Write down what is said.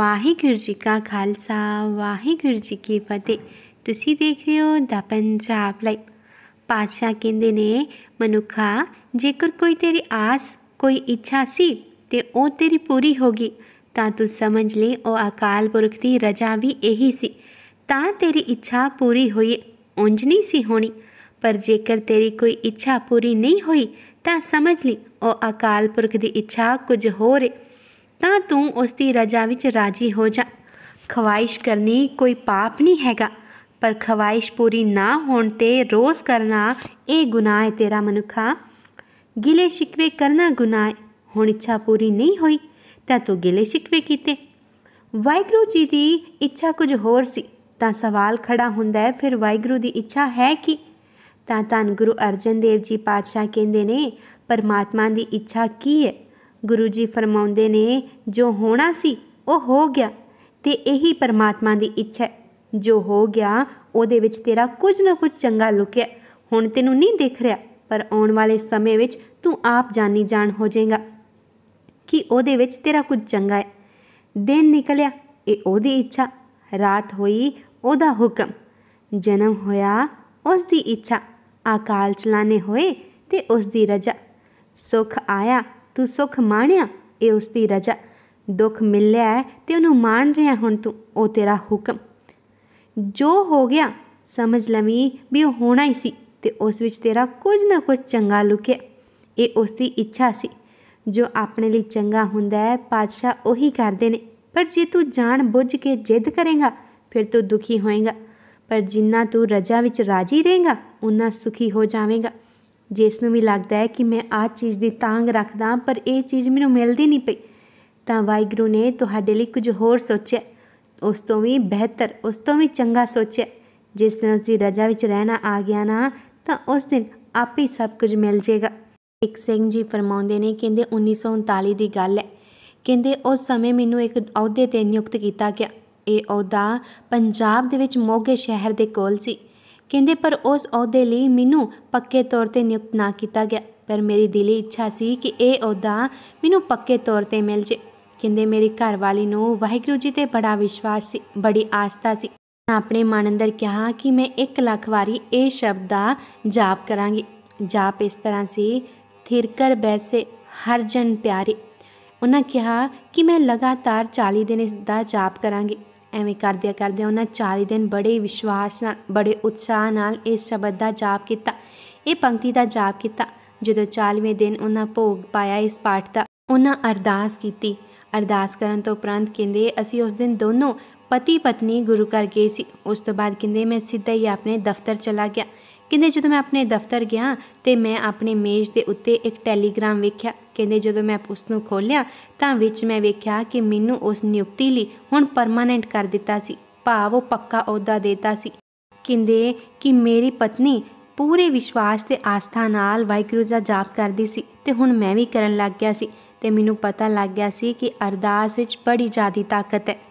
ਵਾਹਿਗੁਰੂ ਜੀ ਕਾ ਖਾਲਸਾ ਵਾਹਿਗੁਰੂ ਜੀ ਕੀ ਫਤਿਹ ਤੁਸੀਂ ਦੇਖ ਰਹੇ ਹੋ ਦਾ ਪੰਜਾਬ ਲਾਈਵ ਪਾਤਸ਼ਾਹ ਕਹਿੰਦੇ ਨੇ ਮਨੁੱਖਾ ਜੇਕਰ ਕੋਈ ਤੇਰੀ ਆਸ ਕੋਈ ਇੱਛਾ ਸੀ ਤੇ ਉਹ ਤੇਰੀ ਪੂਰੀ ਹੋ ਗਈ ਤਾਂ ਤੂੰ ਸਮਝ ਲੈ ਉਹ ਅਕਾਲ ਪੁਰਖ ਦੀ ਰਜ਼ਾ ਵੀ ਇਹੀ ਸੀ ਤਾਂ ਤੇਰੀ ਇੱਛਾ ਪੂਰੀ ਹੋਈ ਉਂਝ ਨਹੀਂ ਸੀ ਹੋਣੀ ਪਰ ਜੇਕਰ ਤੇਰੀ ਕੋਈ ਇੱਛਾ ਪੂਰੀ ਨਹੀਂ ਹੋਈ ਤਾਂ ਸਮਝ ਲਈ ਉਹ ਅਕਾਲ ਪੁਰਖ ਦੀ ਇੱਛਾ ਕੁਝ ਹੋਰ ਹੈ ਤਾਂ ਤੂੰ ਉਸ ਦੀ ਰਜ਼ਾ ਵਿੱਚ ਰਾਜੀ ਹੋ ਜਾ ਖਵਾਇਸ਼ ਕਰਨੀ ਕੋਈ ਪਾਪ ਨਹੀਂ ਹੈਗਾ ਪਰ ਖਵਾਇਸ਼ ਪੂਰੀ ਨਾ ਹੋਣ ਤੇ ਰੋਜ਼ ਕਰਨਾ ਇਹ ਗੁਨਾਹ ਹੈ ਤੇਰਾ ਮਨੁੱਖਾ ਗਿਲੇ ਸ਼ਿਕਵੇ ਕਰਨਾ ਗੁਨਾਹ ਹੈ ਹੁਣ ਇੱਛਾ ਪੂਰੀ ਨਹੀਂ ਹੋਈ ਤਾਂ ਤੂੰ ਗਿਲੇ ਸ਼ਿਕਵੇ ਕੀਤੇ ਵਾਹਿਗੁਰੂ ਜੀ ਦੀ ਇੱਛਾ ਕੁਝ ਹੋਰ ਸੀ ਤਾਂ ਸਵਾਲ ਖੜਾ ਹੁੰਦਾ ਹੈ ਫਿਰ ਵਾਹਿਗੁਰੂ ਦੀ ਇੱਛਾ ਹੈ ਕਿ ਤਾਂ ਧੰਨ ਗੁਰੂ ਅਰਜਨ ਦੇਵ ਜੀ ਪਾਤਸ਼ਾਹ ਕਹਿੰਦੇ ਨੇ ਪਰਮਾਤਮਾ ਦੀ ਇੱਛਾ ਕੀ ਹੈ ਗੁਰੂ ਜੀ ਫਰਮਾਉਂਦੇ ਨੇ ਜੋ ਹੋਣਾ ਸੀ ਉਹ ਹੋ ਗਿਆ ਤੇ ਇਹੀ ਪਰਮਾਤਮਾ ਦੀ ਇੱਛਾ ਹੈ ਜੋ ਹੋ ਗਿਆ ਉਹਦੇ ਵਿੱਚ ਤੇਰਾ ਕੁਝ ਨਾ ਕੁਝ ਚੰਗਾ ਲੁਕਿਆ ਹੁਣ ਤੈਨੂੰ ਨਹੀਂ ਦਿਖ ਰਿਹਾ ਪਰ ਆਉਣ ਵਾਲੇ ਸਮੇਂ ਵਿੱਚ ਤੂੰ ਆਪ ਜਾਣੀ ਜਾਣ ਹੋ ਜਾਏਗਾ ਕਿ ਉਹਦੇ ਵਿੱਚ ਤੇਰਾ ਕੁਝ ਚੰਗਾ ਹੈ ਦਿਨ ਨਿਕਲਿਆ ਇਹ ਉਹਦੀ ਇੱਛਾ ਰਾਤ ਹੋਈ ਉਹਦਾ ਹੁਕਮ ਜਨਮ ਹੋਇਆ ਉਸ ਦੀ ਇੱਛਾ ਆਕਾਲ ਚਲਾਣੇ ਹੋਏ ਤੇ ਉਸ ਦੀ ਰਜਾ ਸੁਖ ਆਇਆ ਤੂੰ ਸੁਖ ਮਾਣਿਆ ਇਹ ਉਸ ਦੀ ਰਜਾ ਦੁੱਖ ਮਿਲਿਆ ਤੇ ਉਹਨੂੰ ਮਾਣ ਰਿਹਾ ਹੁਣ ਤੂੰ ਉਹ ਤੇਰਾ ਹੁਕਮ ਜੋ ਹੋ ਗਿਆ ਸਮਝ ਲਵੀਂ ਵੀ ਉਹ ਹੋਣਾ ਹੀ ਸੀ ਤੇ ਉਸ ਵਿੱਚ ਤੇਰਾ ਕੁਝ ਨਾ ਕੁਝ ਚੰਗਾ ਲੁਕਿਆ ਇਹ ਉਸ ਦੀ ਇੱਛਾ ਸੀ ਜੋ ਆਪਣੇ ਲਈ ਚੰਗਾ ਹੁੰਦਾ ਹੈ ਪਾਤਸ਼ਾਹ ਉਹੀ ਕਰਦੇ ਨੇ ਪਰ ਜੇ ਤੂੰ ਜਾਣ ਬੁੱਝ ਕੇ ਜਿੱਦ ਕਰੇਗਾ ਫਿਰ ਤੂੰ ਦੁਖੀ ਹੋਏਗਾ ਪਰ ਜਿੰਨਾ ਤੂੰ ਰਜਾ ਵਿੱਚ ਰਾਜੀ ਰਹੇਗਾ ਉਨਾ ਸੁਖੀ ਹੋ ਜਾਵੇਂਗਾ ਜਿਸ ਨੂੰ ਵੀ ਲੱਗਦਾ ਹੈ ਕਿ ਮੈਂ ਆਹ ਚੀਜ਼ ਦੀ ਤਾਂਗ ਰੱਖਦਾ ਪਰ ਇਹ ਚੀਜ਼ ਮੈਨੂੰ ਮਿਲਦੀ ਨਹੀਂ ਪਈ ਤਾਂ ਵਾਹਿਗੁਰੂ ਨੇ ਤੁਹਾਡੇ ਲਈ ਕੁਝ ਹੋਰ ਸੋਚਿਆ ਉਸ ਤੋਂ ਵੀ ਬਿਹਤਰ ਉਸ ਤੋਂ ਵੀ ਚੰਗਾ ਸੋਚਿਆ ਜਿਸ ਦਿਨ ਉਸ ਦੀ ਰਜਾ ਵਿੱਚ ਰਹਿਣਾ ਆ ਗਿਆ ਨਾ ਤਾਂ ਉਸ ਦਿਨ ਆਪੇ ਸਭ ਕੁਝ ਮਿਲ ਜਾਏਗਾ ਇੱਕ ਸਿੰਘ ਜੀ ਫਰਮਾਉਂਦੇ ਨੇ ਕਹਿੰਦੇ 1939 ਦੀ ਗੱਲ ਹੈ ਕਹਿੰਦੇ ਉਸ ਸਮੇਂ ਮੈਨੂੰ ਇੱਕ ਅਹੁਦੇ ਤੇ ਨਿਯੁਕਤ ਕੀਤਾ ਗਿਆ ਇਹ ਅਹੁਦਾ ਪੰਜਾਬ ਦੇ ਵਿੱਚ ਮੋਗੇ ਸ਼ਹਿਰ ਦੇ ਕੋਲ ਸੀ ਕਹਿੰਦੇ ਪਰ ਉਸ ਅਹੁਦੇ ਲਈ ਮੈਨੂੰ ਪੱਕੇ ਤੌਰ ਤੇ ਨਿਯੁਕਤ ਨਾ ਕੀਤਾ ਗਿਆ ਪਰ ਮੇਰੀ ਦਿਲੀ ਇੱਛਾ ਸੀ ਕਿ ਇਹ ਅਹੁਦਾ ਮੈਨੂੰ ਪੱਕੇ ਤੌਰ ਤੇ ਮਿਲ ਜੇ ਕਹਿੰਦੇ ਮੇਰੀ ਘਰਵਾਲੀ ਨੂੰ ਵਾਹਿਗੁਰੂ ਜੀ ਤੇ ਬੜਾ ਵਿਸ਼ਵਾਸ ਸੀ ਬੜੀ ਆਸਥਾ ਸੀ ਆਪਣੇ ਮਨ ਅੰਦਰ ਕਿਹਾ ਕਿ ਮੈਂ 1 ਲੱਖ ਵਾਰੀ ਇਹ ਸ਼ਬਦ ਦਾ ਜਾਪ ਕਰਾਂਗੀ ਜਾਪ ਇਸ ਤਰ੍ਹਾਂ ਸੀ ਥਿਰਕਰ ਬੈਸੇ ਹਰ ਜਨ ਪਿਆਰੇ ਉਹਨਾਂ ਕਿਹਾ ਕਿ ਮੈਂ ਲਗਾਤਾਰ 40 ਦਿਨ ਇਸ ਦਾ ਜਾਪ ਕਰਾਂਗੀ ਐਵੇਂ ਕਰਦਿਆ ਕਰਦਿਆ ਉਹਨਾਂ ਚਾਰੇ ਦਿਨ ਬੜੇ ਵਿਸ਼ਵਾਸ ਨਾਲ ਬੜੇ ਉਤਸ਼ਾਹ ਨਾਲ ਇਸ ਸ਼ਬਦ ਦਾ ਜਾਪ ਕੀਤਾ ਇਹ ਪੰਕਤੀ ਦਾ ਜਾਪ ਕੀਤਾ ਜਦੋਂ 40ਵੇਂ ਦਿਨ ਉਹਨਾਂ ਭੋਗ ਪਾਇਆ ਇਸ ਪਾਠ ਦਾ ਉਹਨਾਂ ਅਰਦਾਸ ਕੀਤੀ ਅਰਦਾਸ ਕਰਨ ਤੋਂ ਉਪਰੰਤ ਕਹਿੰਦੇ ਅਸੀਂ ਉਸ ਦਿਨ ਦੋਨੋਂ ਪਤੀ ਪਤਨੀ ਗੁਰੂ ਘਰ ਗਏ ਸੀ ਉਸ ਤੋਂ ਬਾਅਦ ਕਹਿੰਦੇ ਮੈਂ ਸਿੱਧਾ ਹੀ ਆਪਣੇ ਦਫ਼ਤਰ ਚਲਾ ਗਿਆ ਕਹਿੰਦੇ ਜਦੋਂ ਮੈਂ ਆਪਣੇ ਦਫ਼ਤਰ ਗਿਆ ਤੇ ਮੈਂ ਆਪਣੇ ਮੇਜ਼ ਦੇ ਉੱਤੇ ਇੱਕ ਟੈਲੀਗ੍ਰਾਮ ਵੇਖਿਆ ਕਹਿੰਦੇ ਜਦੋਂ ਮੈਂ ਉਸ ਨੂੰ ਖੋਲ੍ਹਿਆ ਤਾਂ ਵਿੱਚ ਮੈਂ ਵੇਖਿਆ ਕਿ ਮੈਨੂੰ ਉਸ ਨਿਯੁਕਤੀ ਲਈ ਹੁਣ ਪਰਮਾਨੈਂਟ ਕਰ ਦਿੱਤਾ ਸੀ ਭਾਵ ਉਹ ਪੱਕਾ ਅਹੁਦਾ ਦਿੱਤਾ ਸੀ ਕਹਿੰਦੇ ਕਿ ਮੇਰੀ ਪਤਨੀ ਪੂਰੇ ਵਿਸ਼ਵਾਸ ਤੇ ਆਸਥਾ ਨਾਲ ਵਾਹਿਗੁਰੂ ਦਾ ਜਾਪ ਕਰਦੀ ਸੀ ਤੇ ਹੁਣ ਮੈਂ ਵੀ ਕਰਨ ਲੱਗ ਗਿਆ ਸੀ ਤੇ ਮੈਨੂੰ ਪਤਾ ਲੱਗ ਗਿਆ ਸੀ ਕਿ ਅਰਦਾਸ ਵਿੱਚ ਬੜੀ ਜ਼ਿਆਦੀ ਤਾਕਤ ਹੈ